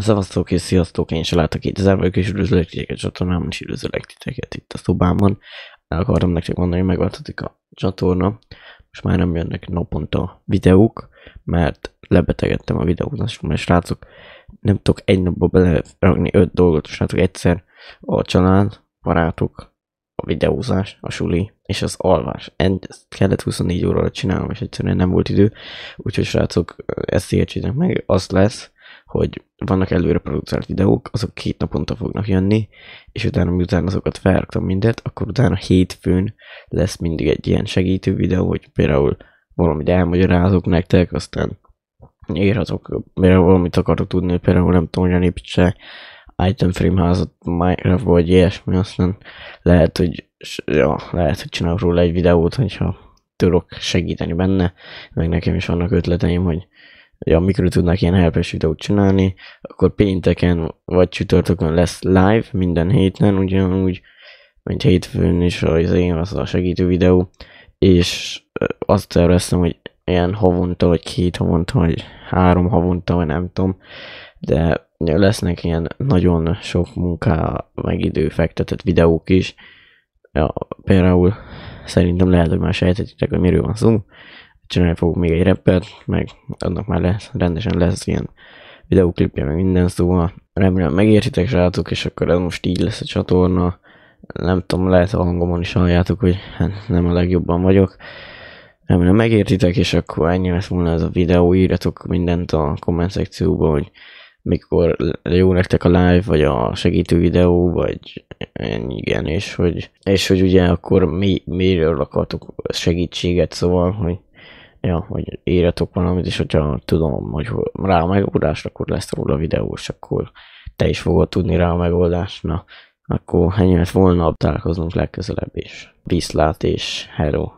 Szevasztok és sziasztok, én Salát a 2000 és üdvözlök titeket csatornámon, és üdvözlök titeket itt a szobámban. El akartam nektek mondani, hogy megváltozik a csatorna. Most már nem jönnek naponta videók, mert lebetegedtem a videókat, és srácok, nem tudok egy napba belerakni öt dolgot, srácok, egyszer a család, barátok, a videózás, a suli és az alvás. Ezt kellett 24 óra csinálnom, és egyszerűen nem volt idő, úgyhogy srácok, ezt értsétek meg, az lesz, hogy vannak előre produzált videók, azok két naponta fognak jönni, és utána miután azokat felraktam mindet, akkor utána hétfőn lesz mindig egy ilyen segítő videó, hogy például valamit elmagyarázok nektek, aztán írhatok, például valamit akarok tudni, például nem tudom, hogyan építse item frame házat Minecraft vagy ilyesmi, aztán lehet, hogy ja, lehet, hogy csinálok róla egy videót, hogyha tudok segíteni benne, meg nekem is vannak ötleteim, hogy ja, mikor tudnak ilyen helpes videót csinálni, akkor pénteken vagy csütörtökön lesz live minden héten, ugyanúgy, mint hétfőn is az én az a segítő videó, és azt terveztem, hogy ilyen havonta, vagy két havonta, vagy három havonta, vagy nem tudom, de lesznek ilyen nagyon sok munká meg idő fektetett videók is. Ja, például szerintem lehet, hogy már sejtetitek, hogy miről van szó csinálni fogok még egy repet, meg annak már lesz, rendesen lesz ilyen videóklipje, meg minden, szóval remélem megértitek srácok, és akkor ez most így lesz a csatorna. Nem tudom, lehet a hangomon is halljátok, hogy hát nem a legjobban vagyok. Remélem megértitek, és akkor ennyi lesz volna ez a videó. Írjatok mindent a komment szekcióban, hogy mikor jó nektek a live, vagy a segítő videó, vagy igen, és hogy, és hogy ugye akkor mi, miről akartok segítséget, szóval, hogy Ja, hogy írjatok valamit, és hogyha tudom, hogy rá a megoldás, akkor lesz róla videó, és akkor te is fogod tudni rá a megoldást. Na, akkor ennyi volna, találkozunk legközelebb is. Viszlát és hello!